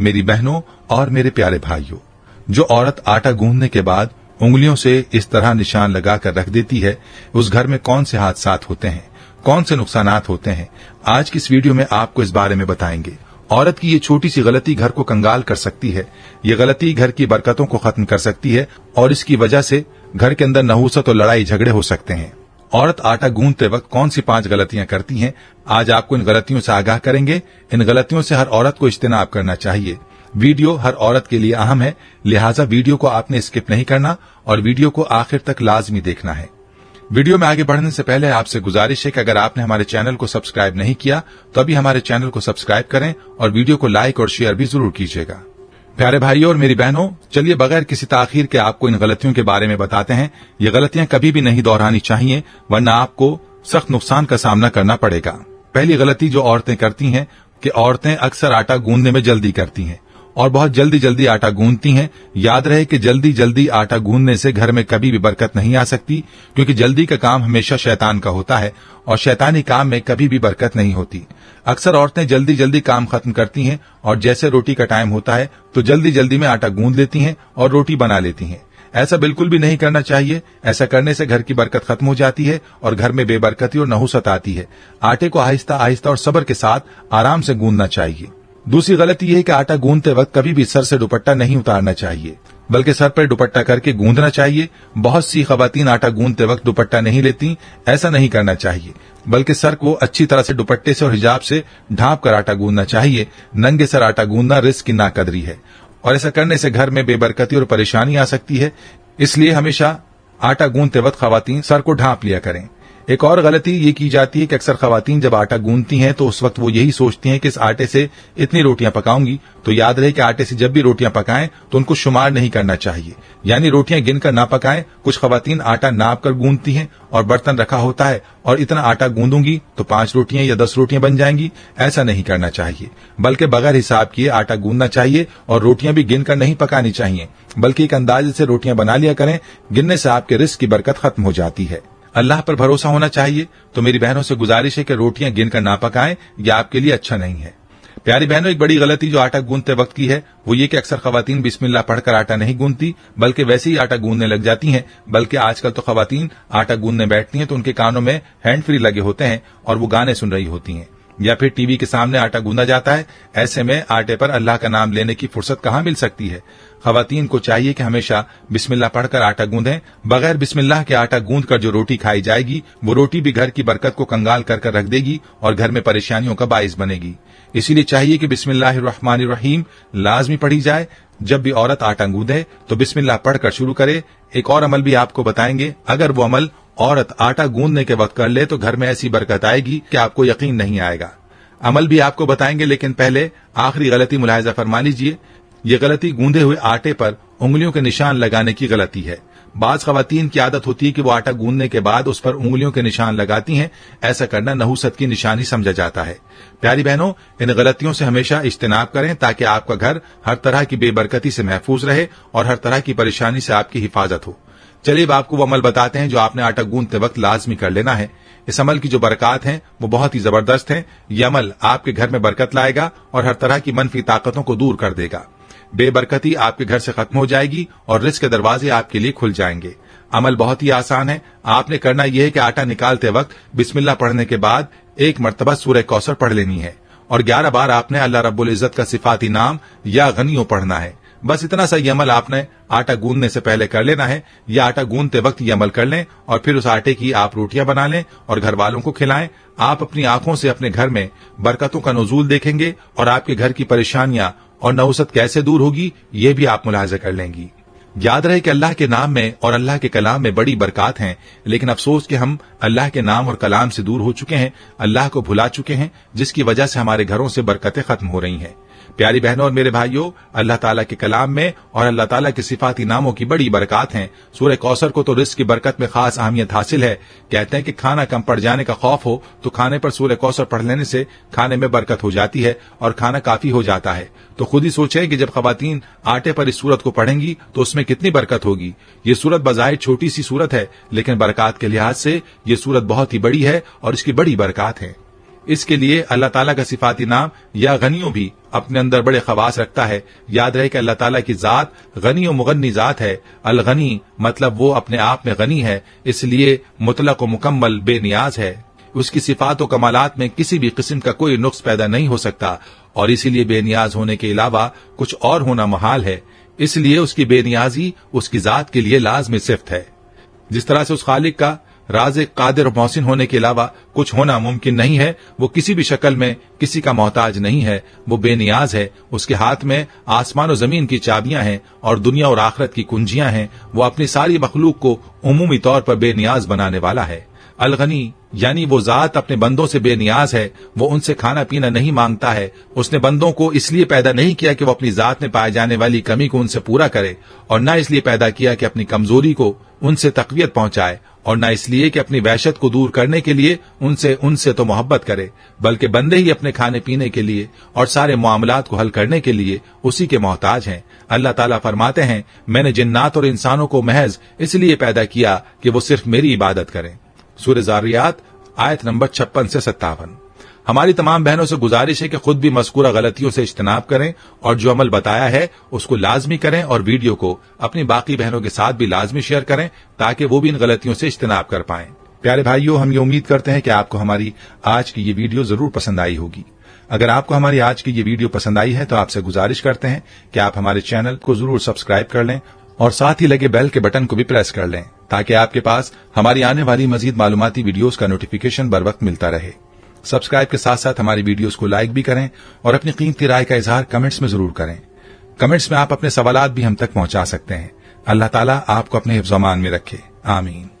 मेरी बहनों और मेरे प्यारे भाइयों जो औरत आटा गूंदने के बाद उंगलियों से इस तरह निशान लगाकर रख देती है उस घर में कौन से हादसात होते हैं कौन से नुकसान होते हैं आज की इस वीडियो में आपको इस बारे में बताएंगे औरत की ये छोटी सी गलती घर को कंगाल कर सकती है ये गलती घर की बरकतों को खत्म कर सकती है और इसकी वजह से घर के अंदर नहूसत और लड़ाई झगड़े हो सकते हैं औरत आटा गूंधते वक्त कौन सी पांच गलतियां करती हैं आज आपको इन गलतियों से आगाह करेंगे इन गलतियों से हर औरत को इज्तनाब करना चाहिए वीडियो हर औरत के लिए अहम है लिहाजा वीडियो को आपने स्किप नहीं करना और वीडियो को आखिर तक लाजमी देखना है वीडियो में आगे बढ़ने से पहले आपसे गुजारिश है कि अगर आपने हमारे चैनल को सब्सक्राइब नहीं किया तो अभी हमारे चैनल को सब्सक्राइब करें और वीडियो को लाइक और शेयर भी जरूर कीजिएगा प्यारे भाइयों और मेरी बहनों चलिए बगैर किसी ताखिर के आपको इन गलतियों के बारे में बताते हैं ये गलतियां कभी भी नहीं दोहरानी चाहिए वरना आपको सख्त नुकसान का सामना करना पड़ेगा पहली गलती जो औरतें करती हैं कि औरतें अक्सर आटा गूंदने में जल्दी करती हैं और बहुत जल्दी जल्दी आटा गूंदती हैं याद रहे कि जल्दी जल्दी आटा गूंदने से घर में कभी भी बरकत नहीं आ सकती क्योंकि जल्दी का काम हमेशा शैतान का होता है और शैतानी काम में कभी भी बरकत नहीं होती अक्सर औरतें जल्दी जल्दी काम खत्म करती हैं और जैसे रोटी का टाइम होता है तो जल्दी जल्दी में आटा गूंद लेती हैं और रोटी बना लेती हैं ऐसा बिल्कुल भी नहीं करना चाहिए ऐसा करने से घर की बरकत खत्म हो जाती है और घर में बेबरकती और नहुसत आती है आटे को आहिस्ता आहिस्ता और सबर के साथ आराम से गूंदना चाहिए दूसरी गलती यह है कि आटा गूंदते वक्त कभी भी सर से दुपट्टा नहीं उतारना चाहिए बल्कि सर पर दुपट्टा करके गूंदना चाहिए बहुत सी खातन आटा गूंदते वक्त दुपट्टा नहीं लेती ऐसा नहीं करना चाहिए बल्कि सर को अच्छी तरह से दुपट्टे से और हिजाब से ढांप कर आटा गूंदना चाहिए नंगे सर आटा गूंदना रिस्क की नाकदरी है और ऐसा करने से घर में बेबरकती और परेशानी आ सकती है इसलिए हमेशा आटा गूंदते वक्त खातन सर को ढांप लिया करें एक और गलती ये की जाती है कि अक्सर खातन जब आटा गूंदती हैं तो उस वक्त वो यही सोचती हैं कि इस आटे से इतनी रोटियां पकाऊंगी तो याद रहे कि आटे से जब भी रोटियां पकाएं तो उनको शुमार नहीं करना चाहिए यानी रोटियां गिनकर ना पकाएं कुछ खातन आटा नाप कर गूंदती हैं और बर्तन रखा होता है और इतना आटा गूंदूंगी तो पांच रोटियां या दस रोटियां बन जाएंगी ऐसा नहीं करना चाहिए बल्कि बगैर हिसाब किए आटा गूंदना चाहिए और रोटियां भी गिनकर नहीं पकानी चाहिए बल्कि एक अंदाजे से रोटियां बना लिया करें गिनने से आपके रिस्क की बरकत खत्म हो जाती है अल्लाह पर भरोसा होना चाहिए तो मेरी बहनों से गुजारिश है कि रोटियां गिनकर ना पकाएं यह आपके लिए अच्छा नहीं है प्यारी बहनों एक बड़ी गलती जो आटा गूंदते वक्त की है वो ये कि अक्सर खातन बिस्मिल्लाह पढ़कर आटा नहीं गूंदती बल्कि वैसे ही आटा गूंदने लग जाती हैं बल्कि आजकल तो खातन आटा गूंदने बैठती हैं तो उनके कानों में हैंड फ्री लगे होते हैं और वो गाने सुन रही होती हैं या फिर टीवी के सामने आटा गूंदा जाता है ऐसे में आटे पर अल्लाह का नाम लेने की फुर्सत कहाँ मिल सकती है खातन को चाहिए कि हमेशा बिस्मिल्लाह पढ़कर आटा गूंदें बगैर बिस्मिल्लाह के आटा गूंद कर जो रोटी खाई जाएगी वो रोटी भी घर की बरकत को कंगाल कर कर रख देगी और घर में परेशानियों का बायस बनेगी इसीलिए चाहिए कि रहीम लाजमी पढ़ी जाए जब भी औरत आटा गूंदे तो बिस्मिल्लाह पढ़कर शुरू करे एक और अमल भी आपको बताएंगे अगर वो अमल औरत आटा गूंदने के वक्त कर ले तो घर में ऐसी बरकत आएगी कि आपको यकीन नहीं आएगा अमल भी आपको बताएंगे लेकिन पहले आखिरी गलती मुलायजा फरमा लीजिए ये गलती गूंदे हुए आटे पर उंगलियों के निशान लगाने की गलती है बाज खातन की आदत होती है कि वो आटा गूंदने के बाद उस पर उंगलियों के निशान लगाती हैं ऐसा करना नहुसत की निशानी समझा जाता है प्यारी बहनों इन गलतियों से हमेशा इज्तनाब करें ताकि आपका घर हर तरह की बेबरकती से महफूज रहे और हर तरह की परेशानी से आपकी हिफाजत हो चलिए आपको वो अमल बताते हैं जो आपने आटा गूंदते वक्त लाजमी कर लेना है इस अमल की जो बरकत है वो बहुत ही जबरदस्त है ये अमल आपके घर में बरकत लाएगा और हर तरह की मनफी ताकतों को दूर कर देगा बेबरकती आपके घर से खत्म हो जाएगी और रिस्क के दरवाजे आपके लिए खुल जाएंगे अमल बहुत ही आसान है आपने करना यह है कि आटा निकालते वक्त बिस्मिल्लाह पढ़ने के बाद एक मरतबा सूर्य कौसर पढ़ लेनी है और ग्यारह बार आपने अल्लाह रब्बुल इज़्ज़त का सिफाती नाम या गनियों पढ़ना है बस इतना सा अमल आपने आटा गूंदने से पहले कर लेना है या आटा गूंदते वक्त ये अमल कर लें और फिर उस आटे की आप रोटियां बना लें और घर वालों को खिलाएं आप अपनी आंखों से अपने घर में बरकतों का नजूल देखेंगे और आपके घर की परेशानियां और नवसत कैसे दूर होगी ये भी आप मुलाजा कर लेंगी याद रहे कि अल्लाह के नाम में और अल्लाह के कलाम में बड़ी बरकत हैं लेकिन अफसोस कि हम अल्लाह के नाम और कलाम से दूर हो चुके हैं अल्लाह को भुला चुके हैं जिसकी वजह से हमारे घरों से बरकतें खत्म हो रही हैं प्यारी बहनों और मेरे भाइयों अल्लाह ताला के कलाम में और अल्लाह ताला के सिफाती नामों की बड़ी बरकत हैं सूर्य कौसर को तो रिस्क की बरकत में खास अहमियत हासिल है कहते हैं कि खाना कम पड़ जाने का खौफ हो तो खाने पर सूर्य कौसर पढ़ लेने से खाने में बरकत हो जाती है और खाना काफी हो जाता है तो खुद ही सोचे कि जब खातन आटे पर इस सूरत को पढ़ेंगी तो उसमें कितनी बरकत होगी ये सूरत बजाय छोटी सी सूरत है लेकिन बरकत के लिहाज से ये सूरत बहुत ही बड़ी है और इसकी बड़ी बरकत है इसके लिए अल्लाह ताला का सिफाती नाम या गनियों भी अपने अंदर बड़े खवास रखता है याद रहे कि अल्लाह ताला की ज़ात गनी और मुगनी ज़ात है अलगनी मतलब वो अपने आप में गनी है इसलिए मुतलक व मुकम्मल बेनियाज है उसकी सिफात व कमालत में किसी भी किस्म का कोई नुक्स पैदा नहीं हो सकता और इसीलिए बेनियाज होने के अलावा कुछ और होना महाल है इसलिए उसकी बेनियाजी उसकी ज़ात के लिए लाजमी सिफ्त है जिस तरह से उस खालिक का राजे कादिर मोहसिन होने के अलावा कुछ होना मुमकिन नहीं है वो किसी भी शक्ल में किसी का मोहताज नहीं है वो बेनियाज है उसके हाथ में आसमान और जमीन की चाबियां हैं और दुनिया और आखरत की कुंजियां हैं वो अपनी सारी मखलूक को अमूमी तौर पर बेनियाज बनाने वाला है अलगनी यानी वो जात अपने बंदों से बेनियाज है वो उनसे खाना पीना नहीं मांगता है उसने बंदों को इसलिए पैदा नहीं किया कि वो अपनी जात में पाए जाने वाली कमी को उनसे पूरा करे और न इसलिए पैदा किया कि अपनी कमजोरी को उनसे तकवीत पहुंचाए और न इसलिए कि अपनी वहशत को दूर करने के लिए उनसे उनसे तो मोहब्बत करे बल्कि बंदे ही अपने खाने पीने के लिए और सारे मामला को हल करने के लिए उसी के मोहताज हैं अल्लाह ताला फरमाते हैं मैंने जिन्नात और इंसानों को महज इसलिए पैदा किया कि वो सिर्फ मेरी इबादत करें सूर्य जारियात आयत नंबर छप्पन से सत्तावन हमारी तमाम बहनों से गुजारिश है कि खुद भी मस्कूरा गलतियों से इज्तनाब करें और जो अमल बताया है उसको लाजमी करें और वीडियो को अपनी बाकी बहनों के साथ भी लाजमी शेयर करें ताकि वो भी इन गलतियों से इज्तनाब कर पाए प्यारे भाइयों हम ये उम्मीद करते हैं कि आपको हमारी आज की ये वीडियो जरूर पसंद आई होगी अगर आपको हमारी आज की ये वीडियो पसंद आई है तो आपसे गुजारिश करते हैं कि आप हमारे चैनल को जरूर सब्सक्राइब कर लें और साथ ही लगे बेल के बटन को भी प्रेस कर लें ताकि आपके पास हमारी आने वाली मजीद मालूमती वीडियोस का नोटिफिकेशन बर वक्त मिलता रहे सब्सक्राइब के साथ साथ हमारी वीडियोस को लाइक भी करें और अपनी कीमती राय का इजहार कमेंट्स में जरूर करें कमेंट्स में आप अपने सवाल भी हम तक पहुंचा सकते हैं अल्लाह ताला आपको अपने हिफ्जमान में रखे आमीन